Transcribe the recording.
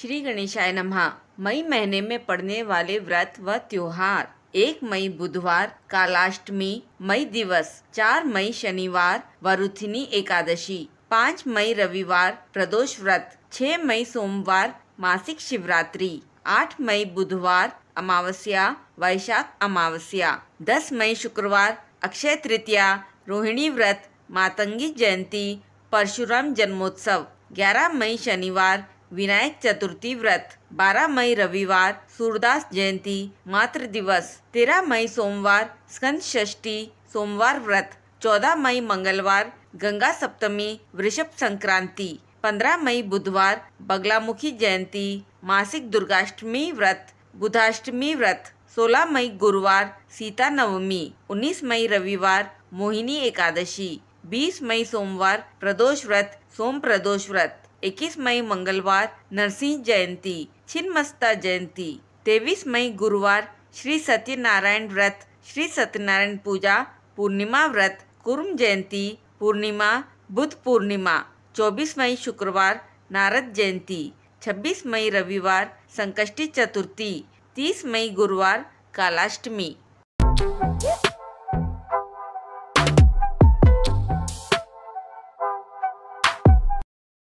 श्री गणेशाय नमः मई महीने में पड़ने वाले व्रत व त्योहार एक मई बुधवार कालाष्टमी मई दिवस चार मई शनिवार वरुथिनी एकादशी पाँच मई रविवार प्रदोष व्रत छह मई सोमवार मासिक शिवरात्रि आठ मई बुधवार अमावस्या वैशाख अमावस्या दस मई शुक्रवार अक्षय तृतीया रोहिणी व्रत मातंगी जयंती परशुराम जन्मोत्सव ग्यारह मई शनिवार विनायक चतुर्थी व्रत 12 मई रविवार सूरदास जयंती मातृ दिवस 13 मई सोमवार स्कंद षष्ठी सोमवार व्रत 14 मई मंगलवार गंगा सप्तमी वृषभ संक्रांति 15 मई बुधवार बगलामुखी जयंती मासिक दुर्गाष्टमी व्रत बुधाष्टमी व्रत 16 मई गुरुवार सीता नवमी 19 मई रविवार मोहिनी एकादशी 20 मई सोमवार प्रदोष व्रत सोम प्रदोष व्रत 21 मई मंगलवार नरसिंह जयंती छिन्मस्ता जयंती 23 मई गुरुवार श्री सत्यनारायण व्रत श्री सत्यनारायण पूजा पूर्णिमा व्रत कुर्म जयंती पूर्णिमा बुद्ध पूर्णिमा 24 मई शुक्रवार नारद जयंती 26 मई रविवार संकष्टी चतुर्थी 30 मई गुरुवार कालाष्टमी